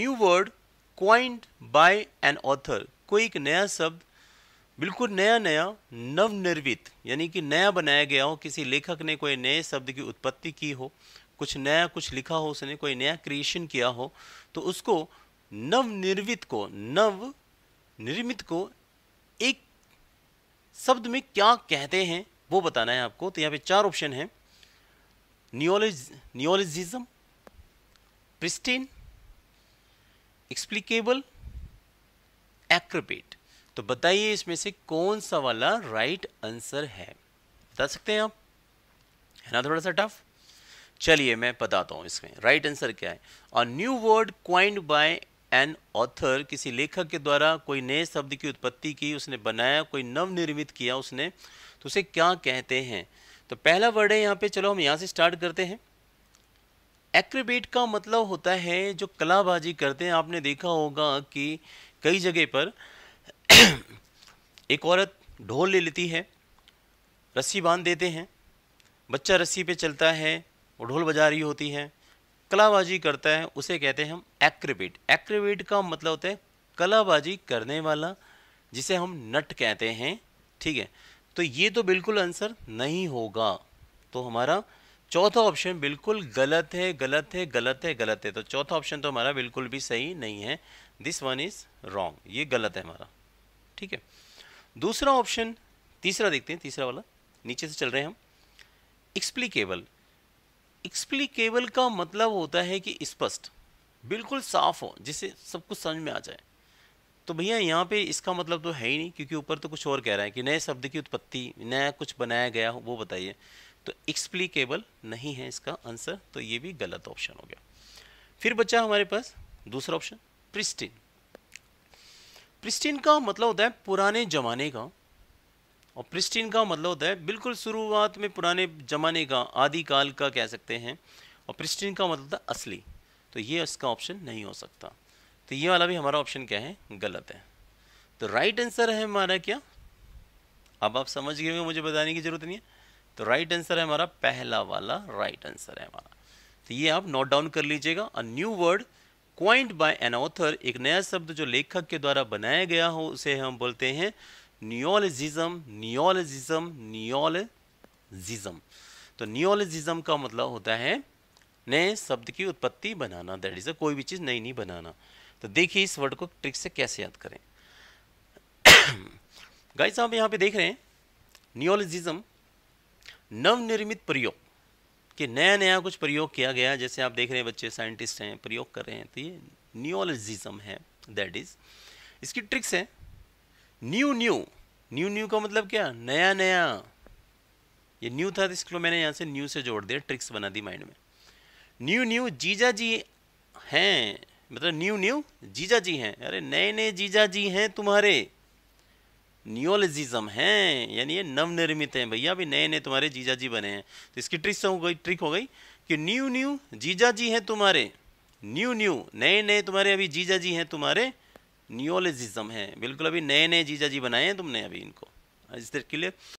new word coined by an author कोई एक नया शब्द बिल्कुल नया नया नवनिर्मित यानी कि नया बनाया गया हो किसी लेखक ने कोई नए शब्द की उत्पत्ति की हो कुछ नया कुछ लिखा हो उसने कोई नया क्रिएशन किया हो तो उसको नवनिर्मित को नव निर्मित को एक शब्द में क्या कहते हैं वो बताना है आपको तो यहाँ पे चार ऑप्शन हैं नियोलज नियोलजिज्म प्रिस्टीन एक्सप्लिकेबल एक्रोबेट तो बताइए इसमें से कौन सा वाला राइट आंसर है बता सकते हैं आप है ना थोड़ा सा टफ चलिए मैं बताता हूं इसमें राइट आंसर क्या है और new word coined by an author किसी लेखक के द्वारा कोई नए शब्द की उत्पत्ति की उसने बनाया कोई नवनिर्मित किया उसने तो उसे क्या कहते हैं तो पहला वर्ड है यहाँ पे चलो हम यहाँ से स्टार्ट करते हैं एक्रोबेट का मतलब होता है जो कलाबाजी करते हैं आपने देखा होगा कि कई जगह पर एक औरत ढोल ले लेती है रस्सी बांध देते हैं बच्चा रस्सी पे चलता है वो ढोल बजा रही होती है कलाबाजी करता है उसे कहते हैं हम एक्रोबेट एक्रोबेट का मतलब होता है कलाबाजी करने वाला जिसे हम नट कहते हैं ठीक है तो ये तो बिल्कुल आंसर नहीं होगा तो हमारा चौथा ऑप्शन बिल्कुल गलत है गलत है गलत है गलत है तो चौथा ऑप्शन तो हमारा बिल्कुल भी सही नहीं है दिस वन इज़ रॉन्ग ये गलत है हमारा ठीक है दूसरा ऑप्शन तीसरा देखते हैं तीसरा वाला नीचे से चल रहे हैं हम एक्सप्लीकेबल एक्सप्लीकेबल का मतलब होता है कि स्पष्ट बिल्कुल साफ हो जिससे सब कुछ समझ में आ जाए तो भैया यहाँ पे इसका मतलब तो है ही नहीं क्योंकि ऊपर तो कुछ और कह रहा है कि नए शब्द की उत्पत्ति नया कुछ बनाया गया हो वो बताइए तो एक्सप्लीकेबल नहीं है इसका आंसर तो ये भी गलत ऑप्शन हो गया फिर बच्चा हमारे पास दूसरा ऑप्शन प्रिस्टिन प्रिस्टिन का मतलब होता है पुराने जमाने का और प्रिस्टिन का मतलब होता है बिल्कुल शुरुआत में पुराने जमाने का आदिकाल का कह सकते हैं और प्रिस्टिन का मतलब होता है असली तो ये इसका ऑप्शन नहीं हो सकता तो ये वाला भी हमारा ऑप्शन क्या है गलत है तो राइट आंसर है हमारा क्या अब आप समझ गए मुझे बताने की जरूरत नहीं है तो राइट आंसर है हमारा पहला वाला राइट आंसर है हमारा तो ये आप नोट डाउन कर लीजिएगा a new word coined by an author एक नया शब्द जो लेखक के द्वारा बनाया गया हो उसे हम बोलते हैं नियोलजिज्म नियोलजिज्म नियोलजिज्म तो नियोलजिज्म का मतलब होता है नए शब्द की उत्पत्ति बनाना दैट इज कोई भी चीज़ नई नहीं बनाना तो देखिए इस वर्ड को ट्रिक से कैसे याद करें गाइस आप यहां पे देख रहे हैं नियोलजिज्म नवनिर्मित प्रयोग कि नया नया कुछ प्रयोग किया गया जैसे आप देख रहे हैं बच्चे साइंटिस्ट हैं प्रयोग कर रहे हैं तो ये न्यूलजिज्म है दैट इज इसकी ट्रिक्स है न्यू न्यू न्यू न्यू का मतलब क्या नया नया ये न्यू था तो इसको मैंने यहाँ से न्यू से जोड़ दिया ट्रिक्स बना दी माइंड में न्यू न्यू जीजा जी हैं मतलब न्यू न्यू जीजा जी हैं अरे नए नए जीजा जी हैं तुम्हारे न्योलॉजिज्म हैं यानी ये नवनिर्मित हैं भैया अभी नए नए तुम्हारे जीजा जी बने हैं तो इसकी से हो गई ट्रिक हो गई कि न्यू न्यू जीजा जी हैं तुम्हारे न्यू न्यू नए नए तुम्हारे अभी जीजा जी हैं तुम्हारे न्योलॉजिज्म हैं बिल्कुल अभी नए नए जीजा जी बनाए हैं तुमने अभी इनको इस क्लियर